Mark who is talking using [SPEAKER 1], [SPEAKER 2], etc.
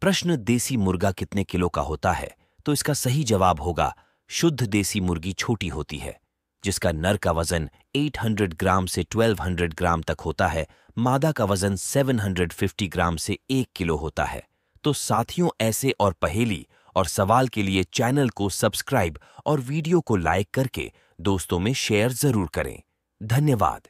[SPEAKER 1] प्रश्न देसी मुर्गा कितने किलो का होता है तो इसका सही जवाब होगा शुद्ध देसी मुर्गी छोटी होती है जिसका नर का वजन 800 ग्राम से 1200 ग्राम तक होता है मादा का वजन 750 ग्राम से एक किलो होता है तो साथियों ऐसे और पहेली और सवाल के लिए चैनल को सब्सक्राइब और वीडियो को लाइक करके दोस्तों में शेयर जरूर करें धन्यवाद